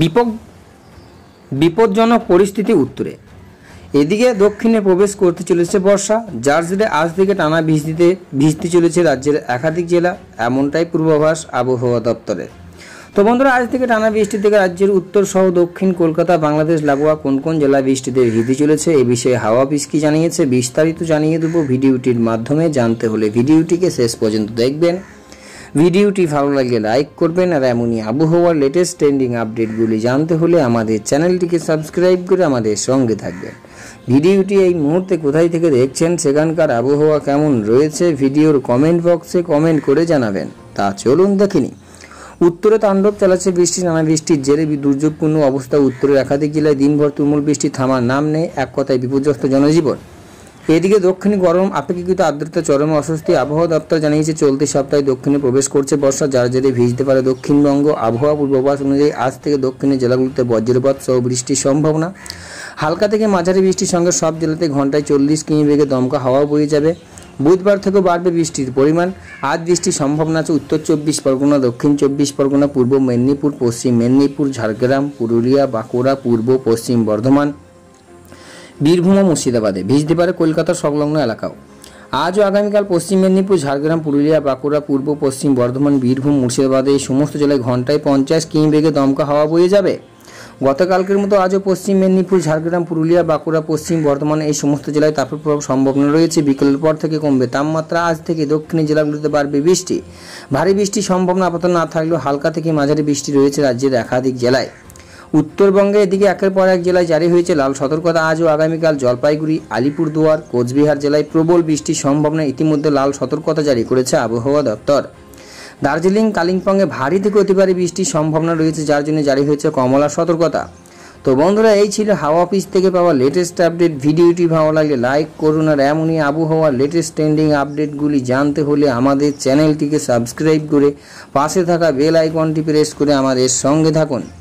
বিপদ বিপজ্জনক পরিস্থিতি উত্তরে এদিকে দক্ষিণে প্রবেশ করতে চলেছে বর্ষা যার জেরে আজ থেকে টানা ভিজতে ভিজতে চলেছে রাজ্যের একাধিক জেলা এমনটাই পূর্বাভাস আবহাওয়া দপ্তরের তো বন্ধুরা আজ থেকে টানা বৃষ্টি থেকে রাজ্যের উত্তর সহ দক্ষিণ কলকাতা বাংলাদেশ লাগোয়া কোন কোন জেলা বৃষ্টিতে ভিতে চলেছে এ বিষয়ে হাওয়া পিসকি জানিয়েছে বিস্তারিত জানিয়ে দেবো ভিডিওটির মাধ্যমে জানতে হলে ভিডিওটিকে শেষ পর্যন্ত দেখবেন ভিডিওটি ভালো লাগলে লাইক করবেন আর এমনই আবহাওয়ার লেটেস্ট ট্রেন্ডিং আপডেটগুলি জানতে হলে আমাদের চ্যানেলটিকে সাবস্ক্রাইব করে আমাদের সঙ্গে থাকবেন ভিডিওটি এই মুহূর্তে কোথায় থেকে দেখছেন সেখানকার আবহাওয়া কেমন রয়েছে ভিডিওর কমেন্ট বক্সে কমেন্ট করে জানাবেন তা চলুন দেখিনি উত্তরে তাণ্ডব চালাচ্ছে বৃষ্টি নানা বৃষ্টির জেরে দুর্যোগপূর্ণ অবস্থা উত্তরের একাধিক জেলায় দিনভর তুমুল বৃষ্টি থামার নাম নেই এক কথায় বিপর্যস্ত জনজীবন এদিকে দক্ষিণে গরম আপেক্ষিকৃত আর্দ্রতা চরমে অস্বস্তি আবহাওয়া দপ্তর জানিয়েছে চলতি সপ্তাহে দক্ষিণে প্রবেশ করছে বর্ষা যার জেরে ভিজতে পারে দক্ষিণবঙ্গ আবহাওয়া পূর্বাভাস অনুযায়ী আজ থেকে দক্ষিণের জেলাগুলিতে বজ্রপাত সহ বৃষ্টির সম্ভাবনা হালকা থেকে মাঝারি বৃষ্টির সঙ্গে সব জেলাতে ঘন্টায় চল্লিশ কিমি বেগে দমকা হাওয়া বয়ে যাবে বুধবার থেকে বাড়বে বৃষ্টির পরিমাণ আজ বৃষ্টির সম্ভাবনা আছে উত্তর চব্বিশ পরগনা দক্ষিণ চব্বিশ পরগনা পূর্ব মেদিনীপুর পশ্চিম মেদিনীপুর ঝাড়গ্রাম পুরুলিয়া বাঁকুড়া পূর্ব পশ্চিম বর্ধমান বীরভূম ও মুর্শিদাবাদে ভিজতে পারে কলকাতার সংলগ্ন এলাকাও আজ ও আগামীকাল পশ্চিম মেদিনীপুর ঝাড়গ্রাম পুরুলিয়া বাঁকুড়া পূর্ব পশ্চিম বর্ধমান বীরভূম মুর্শিদাবাদে এই সমস্ত জেলায় ঘন্টায় পঞ্চাশ কিমি বেগে দমকা হাওয়া বয়ে যাবে গতকালকের মতো আজও পশ্চিম মেদিনীপুর ঝাড়গ্রাম পুরুলিয়া বাঁকুড়া পশ্চিম বর্ধমান এই সমস্ত জেলায় তাপের প্রভাব সম্ভাবনা রয়েছে বিকেলের পর থেকে কমবে তাপমাত্রা আজ থেকে দক্ষিণী জেলাগুলিতে বাড়বে বৃষ্টি ভারী বৃষ্টির সম্ভাবনা আপাতত না থাকলেও হালকা থেকে মাঝারি বৃষ্টি রয়েছে রাজ্যের একাধিক জেলায় উত্তরবঙ্গে এদিকে একের পর এক জেলায় জারি হয়েছে লাল সতর্কতা আজ ও আগামীকাল জলপাইগুড়ি আলিপুরদুয়ার কোচবিহার জেলায় প্রবল বৃষ্টির সম্ভাবনা ইতিমধ্যে লাল সতর্কতা জারি করেছে আবহাওয়া দপ্তর দার্জিলিং কালিম্পংয়ে ভারী থেকে অতিভারী বৃষ্টির সম্ভাবনা রয়েছে যার জন্য জারি হয়েছে কমলা সতর্কতা তো বন্ধুরা এই ছিল হাওয়া অফিস থেকে পাওয়া লেটেস্ট আপডেট ভিডিওটি ভালো লাগলে লাইক করুন আর এমনই আবহাওয়ার লেটেস্ট ট্রেন্ডিং আপডেটগুলি জানতে হলে আমাদের চ্যানেলটিকে সাবস্ক্রাইব করে পাশে থাকা বেল আইকনটি প্রেস করে আমাদের সঙ্গে থাকুন